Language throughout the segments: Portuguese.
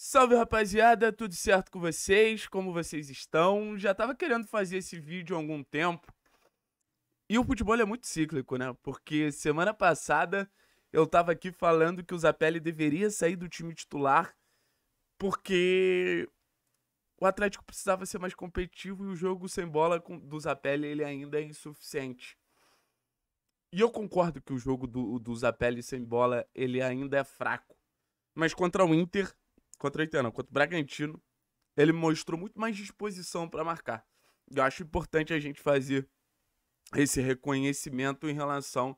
Salve rapaziada, tudo certo com vocês? Como vocês estão? Já tava querendo fazer esse vídeo há algum tempo. E o futebol é muito cíclico, né? Porque semana passada eu tava aqui falando que o Zapelli deveria sair do time titular porque o Atlético precisava ser mais competitivo e o jogo sem bola do Zapelli ele ainda é insuficiente. E eu concordo que o jogo do, do Zapelli sem bola ele ainda é fraco. Mas contra o Inter Contra o Inter, não, contra o Bragantino, ele mostrou muito mais disposição para marcar. Eu acho importante a gente fazer esse reconhecimento em relação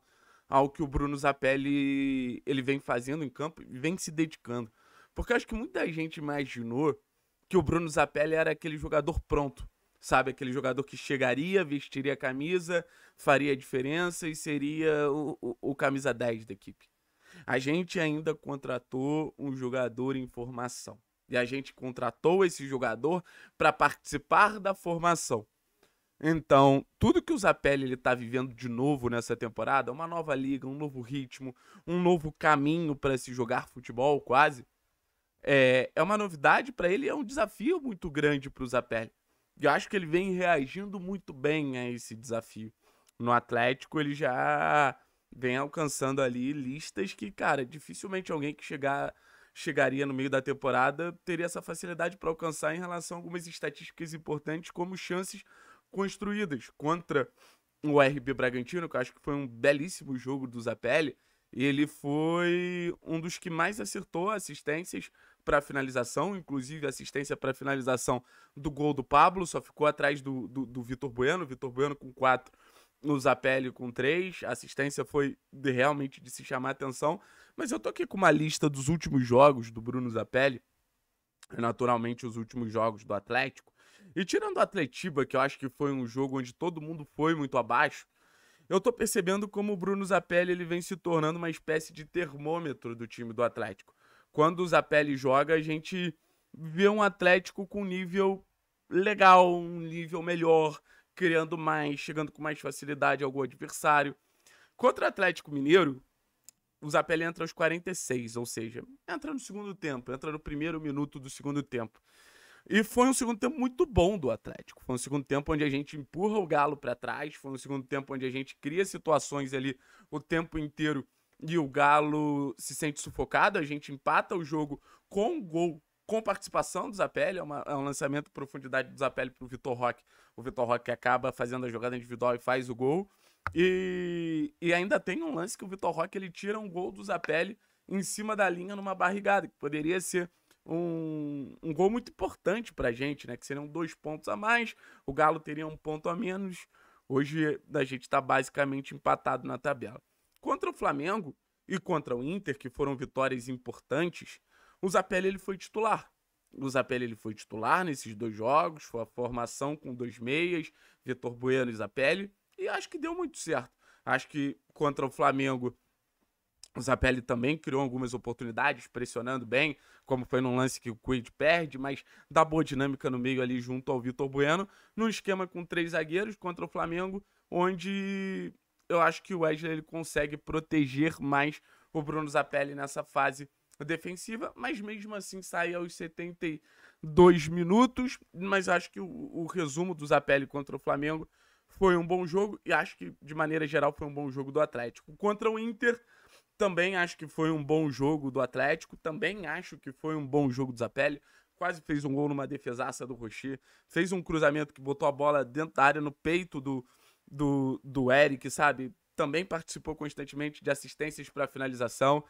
ao que o Bruno Zapelli ele vem fazendo em campo e vem se dedicando. Porque eu acho que muita gente imaginou que o Bruno Zapelli era aquele jogador pronto, sabe? Aquele jogador que chegaria, vestiria a camisa, faria a diferença e seria o, o, o camisa 10 da equipe. A gente ainda contratou um jogador em formação. E a gente contratou esse jogador para participar da formação. Então, tudo que o Zapelli ele tá vivendo de novo nessa temporada, uma nova liga, um novo ritmo, um novo caminho para se jogar futebol, quase, é, é uma novidade para ele, é um desafio muito grande para o Zapelli. E eu acho que ele vem reagindo muito bem a esse desafio. No Atlético, ele já vem alcançando ali listas que, cara, dificilmente alguém que chegar chegaria no meio da temporada teria essa facilidade para alcançar em relação a algumas estatísticas importantes como chances construídas contra o RB Bragantino, que eu acho que foi um belíssimo jogo do Zapelli. Ele foi um dos que mais acertou assistências para finalização, inclusive assistência para finalização do gol do Pablo, só ficou atrás do, do, do Vitor Bueno, Vitor Bueno com 4 no Zapelli com três. A assistência foi de, realmente de se chamar a atenção. Mas eu tô aqui com uma lista dos últimos jogos do Bruno Zapelli. Naturalmente, os últimos jogos do Atlético. E tirando o Atletiba, que eu acho que foi um jogo onde todo mundo foi muito abaixo, eu tô percebendo como o Bruno Zapelli ele vem se tornando uma espécie de termômetro do time do Atlético. Quando o Zapelli joga, a gente vê um Atlético com nível legal, um nível melhor, criando mais, chegando com mais facilidade ao gol adversário. Contra o Atlético Mineiro, o Zapelli entra aos 46, ou seja, entra no segundo tempo, entra no primeiro minuto do segundo tempo. E foi um segundo tempo muito bom do Atlético. Foi um segundo tempo onde a gente empurra o Galo para trás, foi um segundo tempo onde a gente cria situações ali o tempo inteiro e o Galo se sente sufocado. A gente empata o jogo com um gol com participação do Zapelli, é, uma, é um lançamento de profundidade do Zapelli pro Vitor Roque. O Vitor Roque acaba fazendo a jogada individual e faz o gol. E, e ainda tem um lance que o Vitor Roque ele tira um gol do Zapelli em cima da linha numa barrigada, que poderia ser um, um gol muito importante pra gente, né? Que seriam dois pontos a mais, o Galo teria um ponto a menos. Hoje a gente está basicamente empatado na tabela. Contra o Flamengo e contra o Inter, que foram vitórias importantes, o Zapelli ele foi titular. O Zapelli ele foi titular nesses dois jogos, foi a formação com dois meias, Vitor Bueno e Zapelli, e acho que deu muito certo. Acho que contra o Flamengo, o Zapelli também criou algumas oportunidades, pressionando bem, como foi num lance que o Quid perde, mas dá boa dinâmica no meio ali junto ao Vitor Bueno, num esquema com três zagueiros contra o Flamengo, onde eu acho que o Wesley ele consegue proteger mais o Bruno Zapelli nessa fase defensiva, mas mesmo assim sai aos 72 minutos. Mas acho que o, o resumo do Zapelli contra o Flamengo foi um bom jogo e acho que, de maneira geral, foi um bom jogo do Atlético. Contra o Inter, também acho que foi um bom jogo do Atlético, também acho que foi um bom jogo do Zapelli. Quase fez um gol numa defesaça do Rocher, fez um cruzamento que botou a bola dentro da área, no peito do, do, do Eric, sabe? Também participou constantemente de assistências para finalização.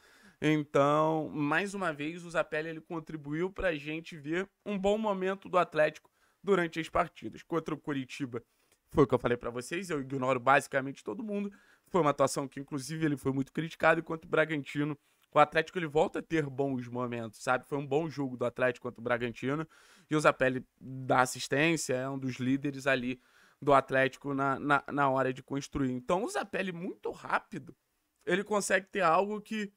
Então, mais uma vez, o Zapelli ele contribuiu para a gente ver um bom momento do Atlético durante as partidas. Contra o Curitiba, foi o que eu falei para vocês, eu ignoro basicamente todo mundo. Foi uma atuação que, inclusive, ele foi muito criticado, enquanto o Bragantino o Atlético ele volta a ter bons momentos, sabe? Foi um bom jogo do Atlético contra o Bragantino. E o Zapelli dá assistência, é um dos líderes ali do Atlético na, na, na hora de construir. Então o Zapelli, muito rápido, ele consegue ter algo que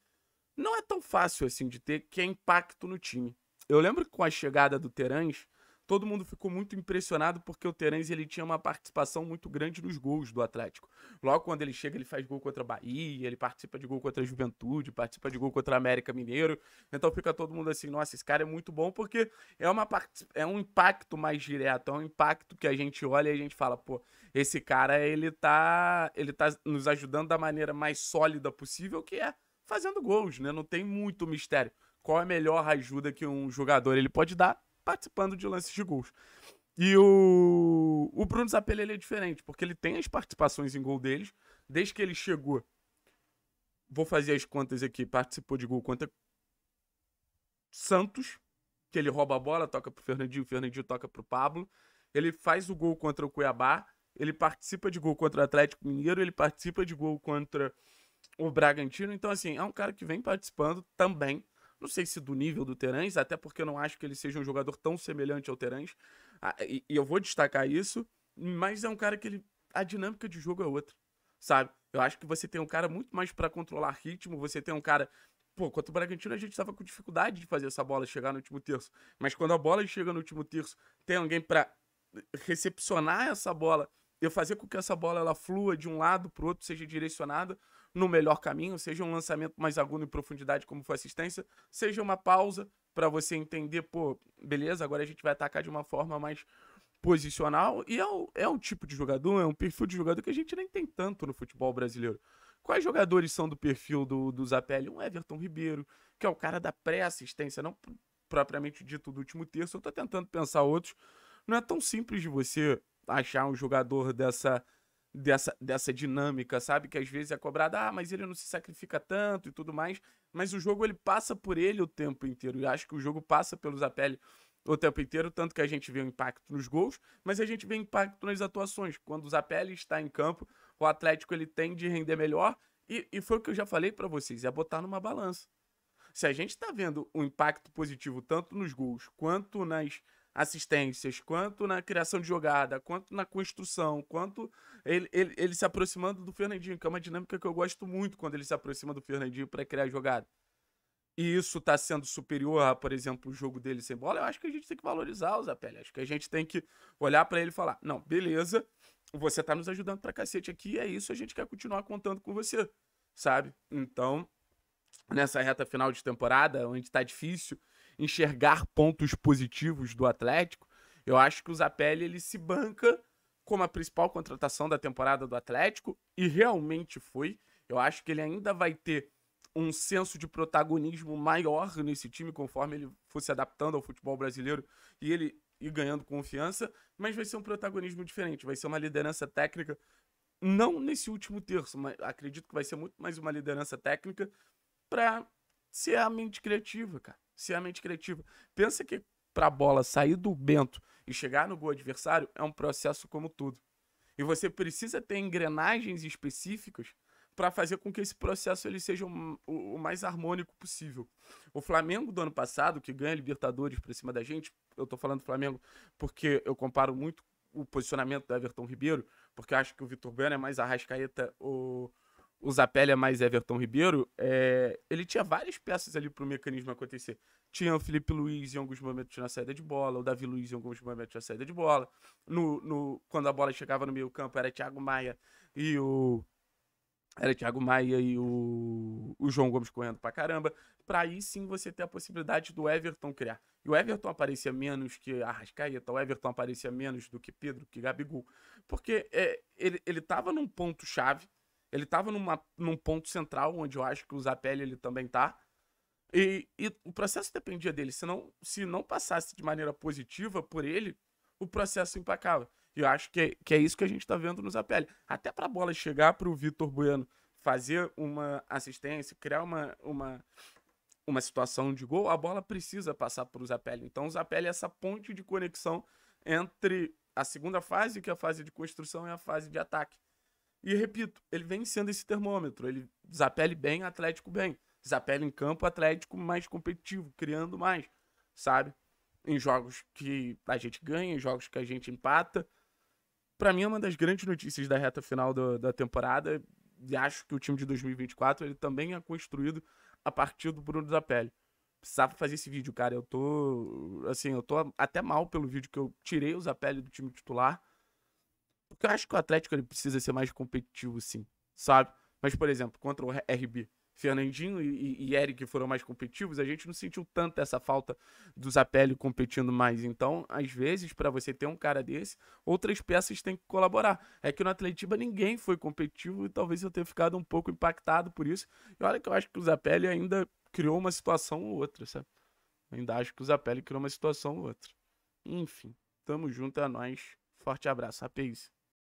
não é tão fácil assim de ter, que é impacto no time. Eu lembro que com a chegada do Terãs, todo mundo ficou muito impressionado porque o Terãs ele tinha uma participação muito grande nos gols do Atlético. Logo quando ele chega, ele faz gol contra a Bahia, ele participa de gol contra a Juventude, participa de gol contra a América Mineiro. Então fica todo mundo assim, nossa, esse cara é muito bom porque é uma é um impacto mais direto, é um impacto que a gente olha e a gente fala, pô, esse cara ele tá ele tá nos ajudando da maneira mais sólida possível, que é fazendo gols, né? Não tem muito mistério. Qual é a melhor ajuda que um jogador ele pode dar participando de lances de gols? E o, o Bruno Zapelli ele é diferente, porque ele tem as participações em gol deles desde que ele chegou. Vou fazer as contas aqui. Participou de gol contra Santos, que ele rouba a bola, toca pro Fernandinho, o Fernandinho toca pro Pablo. Ele faz o gol contra o Cuiabá, ele participa de gol contra o Atlético Mineiro, ele participa de gol contra o Bragantino. Então, assim, é um cara que vem participando também. Não sei se do nível do Terãs, até porque eu não acho que ele seja um jogador tão semelhante ao Terãs. Ah, e, eu vou destacar isso, mas é um cara que ele. A dinâmica de jogo é outra, sabe? Eu acho que você tem um cara muito mais para controlar ritmo, você tem um cara. Pô, quanto o Bragantino a gente estava com dificuldade de fazer essa bola chegar no último terço. Mas quando a bola chega no último terço, tem alguém para recepcionar essa bola eu fazer com que essa bola ela flua de um lado para o outro, seja direcionada no melhor caminho, seja um lançamento mais agudo em profundidade, como foi assistência, seja uma pausa para você entender, pô, beleza, agora a gente vai atacar de uma forma mais posicional. E é um, é um tipo de jogador, é um perfil de jogador que a gente nem tem tanto no futebol brasileiro. Quais jogadores são do perfil do, do Zapelli? Um Everton Ribeiro, que é o cara da pré-assistência, não propriamente dito do último terço. Eu tô tentando pensar outros. Não é tão simples de você achar um jogador dessa, dessa, dessa dinâmica, sabe? Que às vezes é cobrado, ah, mas ele não se sacrifica tanto e tudo mais. Mas o jogo ele passa por ele o tempo inteiro. E acho que o jogo passa pelos Zapelli o tempo inteiro, tanto que a gente vê o impacto nos gols, mas a gente vê impacto nas atuações. Quando o Zapelli está em campo, o Atlético ele tem de render melhor. E, e foi o que eu já falei para vocês, é botar numa balança. Se a gente está vendo um impacto positivo tanto nos gols quanto nas assistências, quanto na criação de jogada, quanto na construção, quanto ele, ele, ele, se aproximando do Fernandinho, que é uma dinâmica que eu gosto muito quando ele se aproxima do Fernandinho para criar jogada. E isso está sendo superior a, por exemplo, o jogo dele sem bola. Eu acho que a gente tem que valorizar o Zapelli. Acho que a gente tem que olhar para ele e falar: não, beleza, você está nos ajudando para cacete aqui, é isso, a gente quer continuar contando com você, sabe? Então, nessa reta final de temporada, onde está difícil, enxergar pontos positivos do Atlético, eu acho que o Zapelli ele se banca como a principal contratação da temporada do Atlético e realmente foi. Eu acho que ele ainda vai ter um senso de protagonismo maior nesse time conforme ele fosse adaptando ao futebol brasileiro e ele e ganhando confiança, mas vai ser um protagonismo diferente, vai ser uma liderança técnica não nesse último terço, mas acredito que vai ser muito mais uma liderança técnica para ser a mente criativa, cara. Se a mente criativa. Pensa que para a bola sair do Bento e chegar no gol adversário é um processo como tudo. E você precisa ter engrenagens específicas para fazer com que esse processo ele seja o, o, mais harmônico possível. O Flamengo do ano passado, que ganha Libertadores por cima da gente, eu tô falando do Flamengo porque eu comparo muito o posicionamento do Everton Ribeiro, porque eu acho que o Vitor Bueno é mais arrascaeta ou o Zapelli é mais Everton Ribeiro, é, ele tinha várias peças ali para o mecanismo acontecer. Tinha o Felipe Luiz em alguns momentos na saída de bola, o Davi Luiz em alguns momentos na saída de bola. No, no, quando a bola chegava no meio campo era Thiago Maia e o... Era Thiago Maia e o, o João Gomes correndo pra caramba. Pra aí sim você ter a possibilidade do Everton criar. E o Everton aparecia menos que Arrascaeta, o Everton aparecia menos do que Pedro, que Gabigol. Porque é, ele, ele tava num ponto-chave ele tava numa, num ponto central, onde eu acho que o Zapelli ele também tá. E, e, o processo dependia dele. Se não, se não passasse de maneira positiva por ele, o processo empacava. E eu acho que é, que é isso que a gente está vendo no Zapelli. Até para a bola chegar para o Vitor Bueno fazer uma assistência, criar uma, uma, uma situação de gol, a bola precisa passar para o Zapelli. Então o Zapelli é essa ponte de conexão entre a segunda fase, que é a fase de construção, e a fase de ataque. E repito, ele vem sendo esse termômetro. Ele desapele bem, Atlético bem. Desapele em campo, Atlético mais competitivo, criando mais, sabe? Em jogos que a gente ganha, em jogos que a gente empata. Para mim é uma das grandes notícias da reta final do, da temporada. E acho que o time de 2024 ele também é construído a partir do Bruno Zapelli. Precisava fazer esse vídeo, cara. Eu tô. Assim, eu tô até mal pelo vídeo que eu tirei o Zapelli do time titular porque eu acho que o Atlético ele precisa ser mais competitivo, sim, sabe? Mas, por exemplo, contra o RB, Fernandinho e, e Eric foram mais competitivos, a gente não sentiu tanto essa falta do Zapelli competindo mais. Então, às vezes, para você ter um cara desse, outras peças têm que colaborar. É que no Atletiba ninguém foi competitivo e talvez eu tenha ficado um pouco impactado por isso. E olha que eu acho que o Zapelli ainda criou uma situação ou outra, sabe? Ainda acho que o Zapelli criou uma situação ou outra. Enfim, tamo junto, é nóis. Forte abraço, a peace.